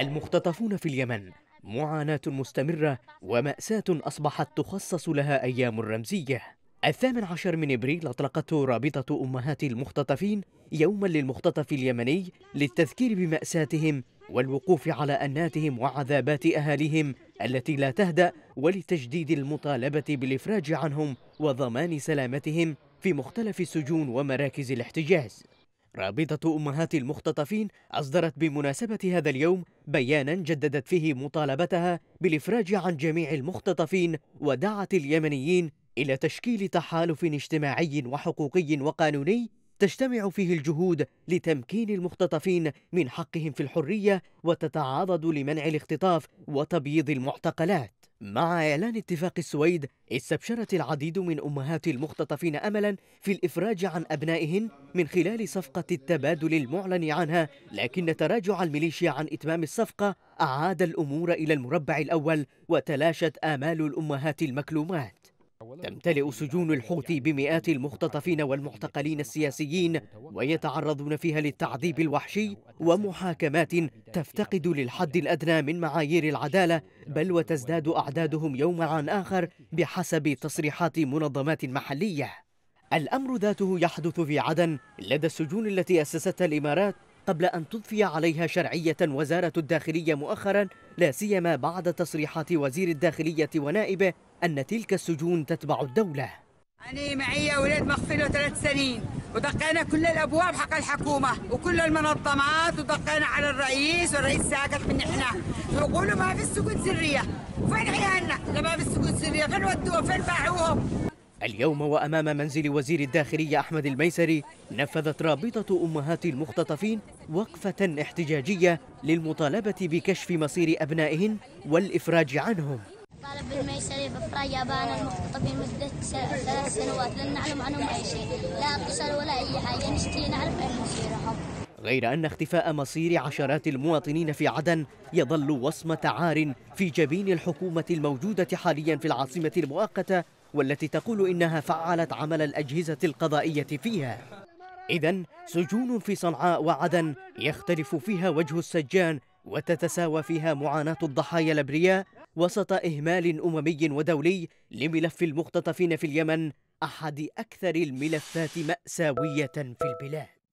المختطفون في اليمن معاناة مستمرة ومأساة أصبحت تخصص لها أيام رمزية الثامن عشر من إبريل أطلقته رابطة أمهات المختطفين يوما للمختطف اليمني للتذكير بمأساتهم والوقوف على أناتهم وعذابات أهاليهم التي لا تهدأ ولتجديد المطالبة بالإفراج عنهم وضمان سلامتهم في مختلف السجون ومراكز الاحتجاز رابطة أمهات المختطفين أصدرت بمناسبة هذا اليوم بيانا جددت فيه مطالبتها بالإفراج عن جميع المختطفين ودعت اليمنيين إلى تشكيل تحالف اجتماعي وحقوقي وقانوني تجتمع فيه الجهود لتمكين المختطفين من حقهم في الحرية وتتعاضد لمنع الاختطاف وتبييض المعتقلات مع إعلان اتفاق السويد استبشرت العديد من أمهات المختطفين أملا في الإفراج عن أبنائهن من خلال صفقة التبادل المعلن عنها لكن تراجع الميليشيا عن إتمام الصفقة أعاد الأمور إلى المربع الأول وتلاشت آمال الأمهات المكلومات تمتلئ سجون الحوثي بمئات المختطفين والمعتقلين السياسيين ويتعرضون فيها للتعذيب الوحشي ومحاكمات تفتقد للحد الأدنى من معايير العدالة بل وتزداد أعدادهم يوما عن آخر بحسب تصريحات منظمات محلية الأمر ذاته يحدث في عدن لدى السجون التي أسستها الإمارات قبل أن تضفي عليها شرعية وزارة الداخلية مؤخرا لا سيما بعد تصريحات وزير الداخلية ونائبه أن تلك السجون تتبع الدولة أنا معي أولاد مغفلة ثلاث سنين ودقينا كل الأبواب حق الحكومة وكل المنظمات ودقينا على الرئيس والرئيس ساكت من إحنا يقولوا ما في السجون سرية فين عيالنا لما في السجون سرية فين ودوهم فين باعوهم اليوم وأمام منزل وزير الداخلية أحمد الميسري نفذت رابطة أمهات المختطفين وقفة احتجاجية للمطالبة بكشف مصير أبنائهن والإفراج عنهم السرير بأفراد أبانا المختطفين مدة ثلاث سنوات لن نعلم عنهم أي شيء لا اتصال ولا أي حاجة نشتي نعرف أين مصيرهم غير أن اختفاء مصير عشرات المواطنين في عدن يظل وصمة عار في جبين الحكومة الموجودة حاليا في العاصمة المؤقتة والتي تقول إنها فعلت عمل الأجهزة القضائية فيها إذا سجون في صنعاء وعدن يختلف فيها وجه السجان وتتساوى فيها معاناة الضحايا الأبرياء وسط إهمال أممي ودولي لملف المختطفين في اليمن أحد أكثر الملفات مأساوية في البلاد